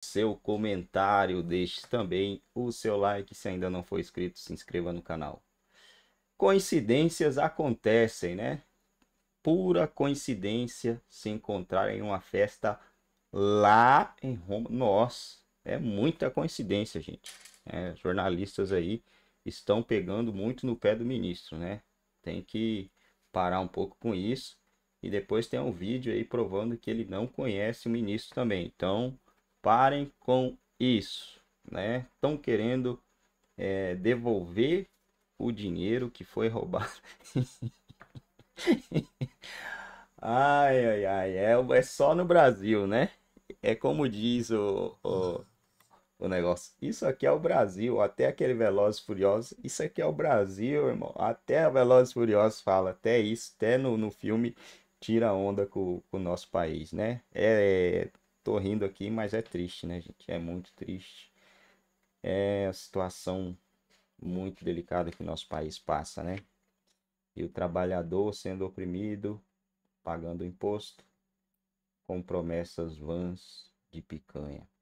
seu comentário, deixe também o seu like. Se ainda não for inscrito, se inscreva no canal. Coincidências acontecem, né? Pura coincidência se encontrar em uma festa lá em Roma. é muita coincidência, gente. É, jornalistas aí estão pegando muito no pé do ministro, né? Tem que parar um pouco com isso. E depois tem um vídeo aí provando que ele não conhece o ministro também. Então, Parem com isso, né? Estão querendo é, devolver o dinheiro que foi roubado. ai, ai, ai, é, é só no Brasil, né? É como diz o, o, o negócio. Isso aqui é o Brasil, até aquele Velozes Furiosos. Isso aqui é o Brasil, irmão. Até a Velozes Furiosos fala, até isso, até no, no filme tira onda com, com o nosso país, né? É, é tô rindo aqui, mas é triste, né, gente? É muito triste. É a situação muito delicada que o nosso país passa, né? E o trabalhador sendo oprimido, pagando imposto, com promessas vãs de picanha.